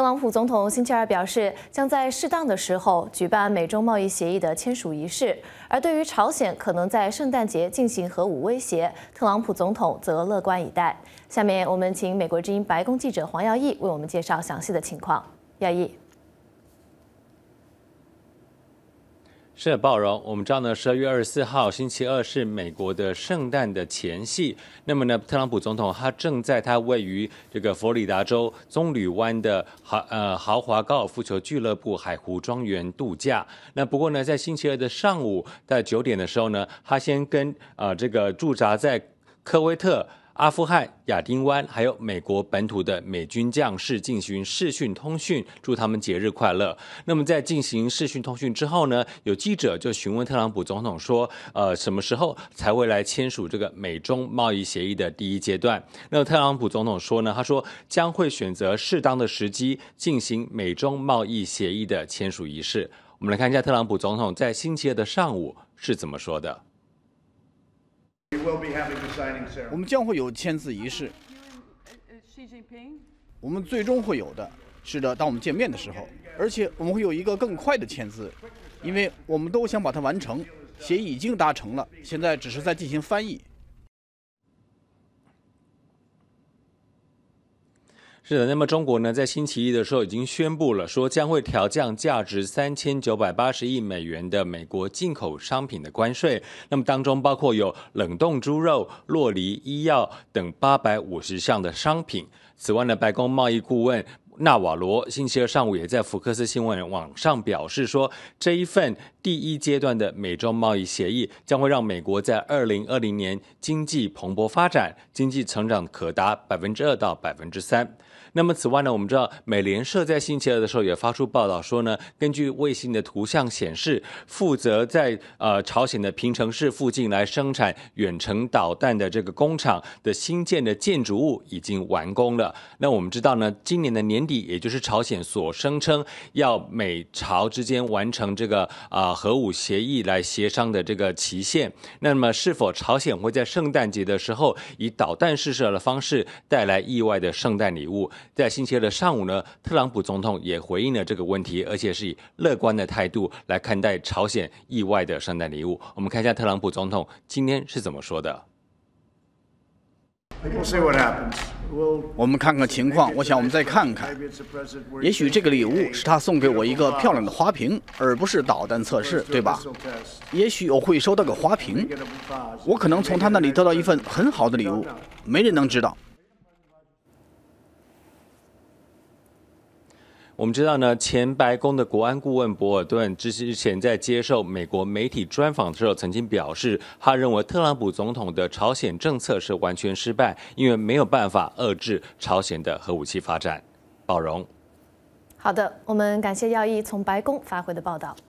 特朗普总统星期二表示，将在适当的时候举办美中贸易协议的签署仪式。而对于朝鲜可能在圣诞节进行核武威胁，特朗普总统则乐观以待。下面我们请美国之音白宫记者黄耀义为我们介绍详细的情况。耀义。是鲍荣，我们知道呢，十二月二十四号星期二是美国的圣诞的前夕。那么呢，特朗普总统他正在他位于这个佛罗里达州棕榈湾的豪呃豪华高尔夫球俱乐部海湖庄园度假。那不过呢，在星期二的上午，在九点的时候呢，他先跟呃这个驻扎在科威特。阿富汗、亚丁湾，还有美国本土的美军将士进行视讯通讯，祝他们节日快乐。那么在进行视讯通讯之后呢，有记者就询问特朗普总统说：“呃，什么时候才会来签署这个美中贸易协议的第一阶段？”那特朗普总统说呢，他说将会选择适当的时机进行美中贸易协议的签署仪式。我们来看一下特朗普总统在星期二的上午是怎么说的。我们将会有签字仪式。我们最终会有的，是的，当我们见面的时候。而且我们会有一个更快的签字，因为我们都想把它完成。协议已经达成了，现在只是在进行翻译。是的，那么中国呢，在星期一的时候已经宣布了，说将会调降价值三千九百八十亿美元的美国进口商品的关税。那么当中包括有冷冻猪肉、洛梨、医药等八百五十项的商品。此外呢，白宫贸易顾问。纳瓦罗星期二上午也在福克斯新闻网上表示说，这一份第一阶段的美中贸易协议将会让美国在二零二零年经济蓬勃发展，经济成长可达百分之二到百分之三。那么此外呢，我们知道美联社在星期二的时候也发出报道说呢，根据卫星的图像显示，负责在呃朝鲜的平城市附近来生产远程导弹的这个工厂的新建的建筑物已经完工了。那我们知道呢，今年的年底。也就是朝鲜所声称要美朝之间完成这个啊核武协议来协商的这个期限，那么是否朝鲜会在圣诞节的时候以导弹试射的方式带来意外的圣诞礼物？在星期二的上午呢，特朗普总统也回应了这个问题，而且是以乐观的态度来看待朝鲜意外的圣诞礼物。我们看一下特朗普总统今天是怎么说的。我们看看情况。我想我们再看看。也许这个礼物是他送给我一个漂亮的花瓶，而不是导弹测试，对吧？也许我会收到个花瓶。我可能从他那里得到一份很好的礼物。没人能知道。我们知道呢，前白宫的国安顾问博尔顿之前在接受美国媒体专访的时候，曾经表示，他认为特朗普总统的朝鲜政策是完全失败，因为没有办法遏制朝鲜的核武器发展。宝荣，好的，我们感谢耀义从白宫发回的报道。